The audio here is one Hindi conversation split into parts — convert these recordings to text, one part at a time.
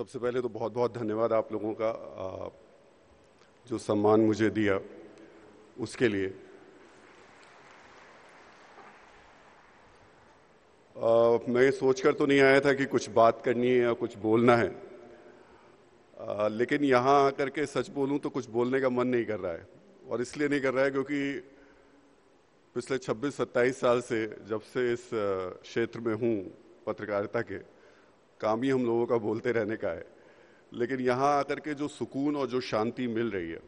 सबसे पहले तो बहुत बहुत धन्यवाद आप लोगों का जो सम्मान मुझे दिया उसके लिए आ, मैं सोचकर तो नहीं आया था कि कुछ बात करनी है या कुछ बोलना है लेकिन यहाँ आकर के सच बोलूँ तो कुछ बोलने का मन नहीं कर रहा है और इसलिए नहीं कर रहा है क्योंकि पिछले 26-27 साल से जब से इस क्षेत्र में हूँ पत्रकारिता के काम ही हम लोगों का बोलते रहने का है लेकिन यहाँ आकर के जो सुकून और जो शांति मिल रही है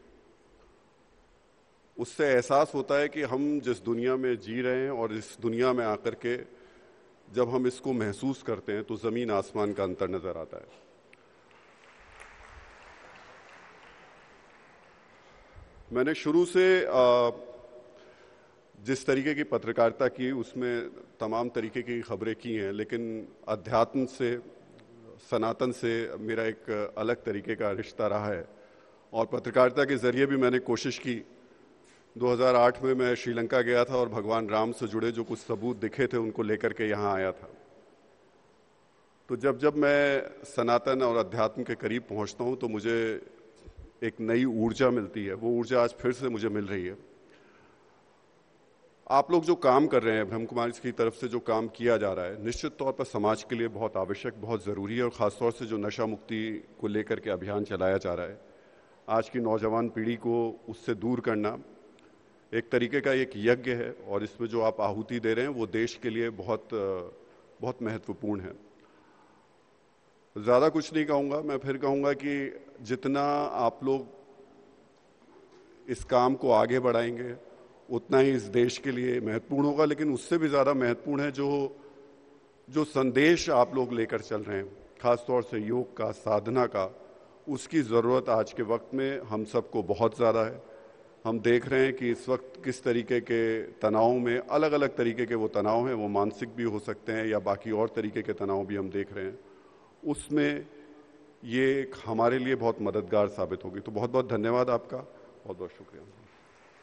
उससे एहसास होता है कि हम जिस दुनिया में जी रहे हैं और इस दुनिया में आकर के जब हम इसको महसूस करते हैं तो ज़मीन आसमान का अंतर नज़र आता है मैंने शुरू से जिस तरीके की पत्रकारिता की उसमें तमाम तरीके की खबरें की हैं लेकिन अध्यात्म से सनातन से मेरा एक अलग तरीके का रिश्ता रहा है और पत्रकारिता के ज़रिए भी मैंने कोशिश की 2008 में मैं श्रीलंका गया था और भगवान राम से जुड़े जो कुछ सबूत दिखे थे उनको लेकर के यहाँ आया था तो जब जब मैं सनातन और अध्यात्म के करीब पहुँचता हूँ तो मुझे एक नई ऊर्जा मिलती है वो ऊर्जा आज फिर से मुझे मिल रही है आप लोग जो काम कर रहे हैं ब्रह्म कुमारी की तरफ से जो काम किया जा रहा है निश्चित तौर पर समाज के लिए बहुत आवश्यक बहुत ज़रूरी है और ख़ासतौर से जो नशा मुक्ति को लेकर के अभियान चलाया जा रहा है आज की नौजवान पीढ़ी को उससे दूर करना एक तरीके का एक यज्ञ है और इसमें जो आप आहूति दे रहे हैं वो देश के लिए बहुत बहुत महत्वपूर्ण है ज़्यादा कुछ नहीं कहूँगा मैं फिर कहूँगा कि जितना आप लोग इस काम को आगे बढ़ाएंगे उतना ही इस देश के लिए महत्वपूर्ण होगा लेकिन उससे भी ज़्यादा महत्वपूर्ण है जो जो संदेश आप लोग लेकर चल रहे हैं खासतौर से योग का साधना का उसकी ज़रूरत आज के वक्त में हम सबको बहुत ज़्यादा है हम देख रहे हैं कि इस वक्त किस तरीके के तनाव में अलग अलग तरीके के वो तनाव हैं वो मानसिक भी हो सकते हैं या बाकी और तरीके के तनाव भी हम देख रहे हैं उसमें ये हमारे लिए बहुत मददगार साबित होगी तो बहुत बहुत धन्यवाद आपका बहुत बहुत शुक्रिया